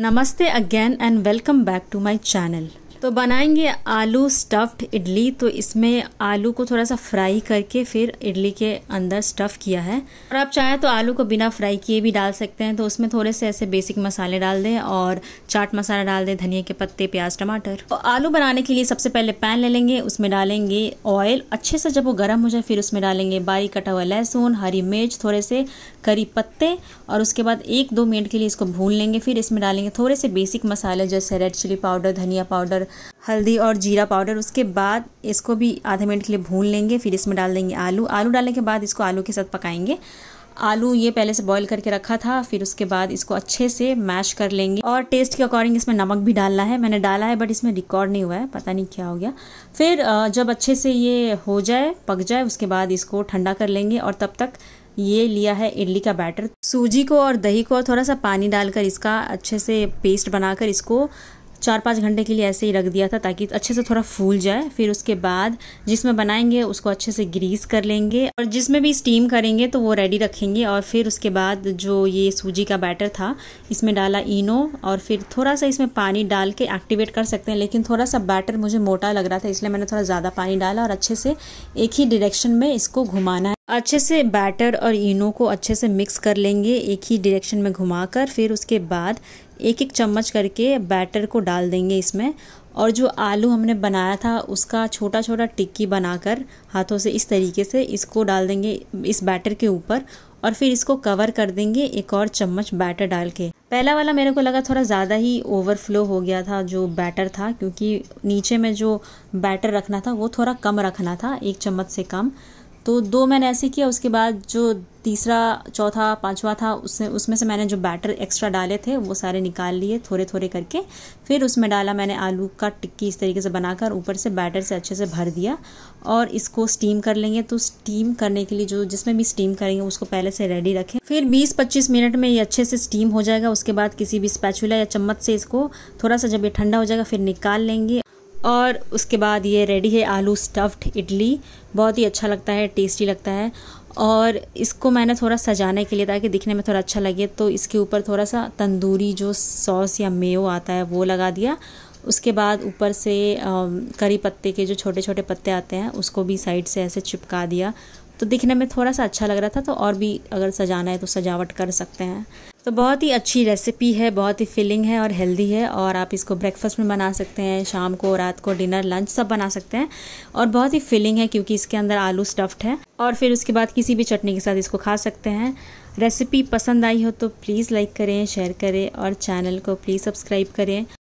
Namaste again and welcome back to my channel. तो बनाएंगे आलू स्टफ्ड इडली तो इसमें आलू को थोड़ा सा फ्राई करके फिर इडली के अंदर स्टफ़ किया है और आप चाहें तो आलू को बिना फ्राई किए भी डाल सकते हैं तो उसमें थोड़े से ऐसे बेसिक मसाले डाल दें और चाट मसाला डाल दें धनिया के पत्ते प्याज टमाटर तो आलू बनाने के लिए सबसे पहले पैन ले लेंगे उसमें डालेंगे ऑयल अच्छे से जब वो गर्म हो जाए फिर उसमें डालेंगे बारीक कटा हुआ लहसुन हरी मिर्च थोड़े से करी पत्ते और उसके बाद एक दो मिनट के लिए इसको भून लेंगे फिर इसमें डालेंगे थोड़े से बेसिक मसाले जैसे रेड चिली पाउडर धनिया पाउडर हल्दी और जीरा पाउडर उसके बाद इसको भी आधे मिनट के लिए भून लेंगे फिर इसमें डाल देंगे आलू आलू डालने के बाद इसको आलू के साथ पकाएंगे आलू ये पहले से बॉईल करके रखा था फिर उसके बाद इसको अच्छे से मैश कर लेंगे और टेस्ट के अकॉर्डिंग इसमें नमक भी डालना है मैंने डाला है बट इसमें रिकॉर्ड नहीं हुआ है पता नहीं क्या हो गया फिर जब अच्छे से ये हो जाए पक जाए उसके बाद इसको ठंडा कर लेंगे और तब तक ये लिया है इडली का बैटर सूजी को और दही को और थोड़ा सा पानी डालकर इसका अच्छे से पेस्ट बनाकर इसको चार पाँच घंटे के लिए ऐसे ही रख दिया था ताकि अच्छे से थोड़ा फूल जाए फिर उसके बाद जिसमें बनाएंगे उसको अच्छे से ग्रीस कर लेंगे और जिसमें भी स्टीम करेंगे तो वो रेडी रखेंगे और फिर उसके बाद जो ये सूजी का बैटर था इसमें डाला इनो और फिर थोड़ा सा इसमें पानी डाल के एक्टिवेट कर सकते हैं लेकिन थोड़ा सा बैटर मुझे मोटा लग रहा था इसलिए मैंने थोड़ा ज़्यादा पानी डाला और अच्छे से एक ही डिरेक्शन में इसको घुमाना है अच्छे से बैटर और इनो को अच्छे से मिक्स कर लेंगे एक ही डायरेक्शन में घुमाकर फिर उसके बाद एक एक चम्मच करके बैटर को डाल देंगे इसमें और जो आलू हमने बनाया था उसका छोटा छोटा टिक्की बनाकर हाथों से इस तरीके से इसको डाल देंगे इस बैटर के ऊपर और फिर इसको कवर कर देंगे एक और चम्मच बैटर डाल के पहला वाला मेरे को लगा थोड़ा ज़्यादा ही ओवरफ्लो हो गया था जो बैटर था क्योंकि नीचे में जो बैटर रखना था वो थोड़ा कम रखना था एक चम्मच से कम तो दो मैंने ऐसे किया उसके बाद जो तीसरा चौथा पांचवा था उसने उसमें से मैंने जो बैटर एक्स्ट्रा डाले थे वो सारे निकाल लिए थोड़े थोड़े करके फिर उसमें डाला मैंने आलू का टिक्की इस तरीके से बनाकर ऊपर से बैटर से अच्छे से भर दिया और इसको स्टीम कर लेंगे तो स्टीम करने के लिए जो जिसमें भी स्टीम करेंगे उसको पहले से रेडी रखें फिर बीस पच्चीस मिनट में ये अच्छे से स्टीम हो जाएगा उसके बाद किसी भी स्पैचुला या चम्मच से इसको थोड़ा सा जब ये ठंडा हो जाएगा फिर निकाल लेंगे और उसके बाद ये रेडी है आलू स्टफ्ड इडली बहुत ही अच्छा लगता है टेस्टी लगता है और इसको मैंने थोड़ा सजाने के लिए ताकि दिखने में थोड़ा अच्छा लगे तो इसके ऊपर थोड़ा सा तंदूरी जो सॉस या मेयो आता है वो लगा दिया उसके बाद ऊपर से करी पत्ते के जो छोटे छोटे पत्ते आते हैं उसको भी साइड से ऐसे चिपका दिया तो दिखने में थोड़ा सा अच्छा लग रहा था तो और भी अगर सजाना है तो सजावट कर सकते हैं तो बहुत ही अच्छी रेसिपी है बहुत ही फिलिंग है और हेल्दी है और आप इसको ब्रेकफास्ट में बना सकते हैं शाम को रात को डिनर लंच सब बना सकते हैं और बहुत ही फिलिंग है क्योंकि इसके अंदर आलू स्टफ्ड है और फिर उसके बाद किसी भी चटनी के साथ इसको खा सकते हैं रेसिपी पसंद आई हो तो प्लीज़ लाइक करें शेयर करें और चैनल को प्लीज़ सब्सक्राइब करें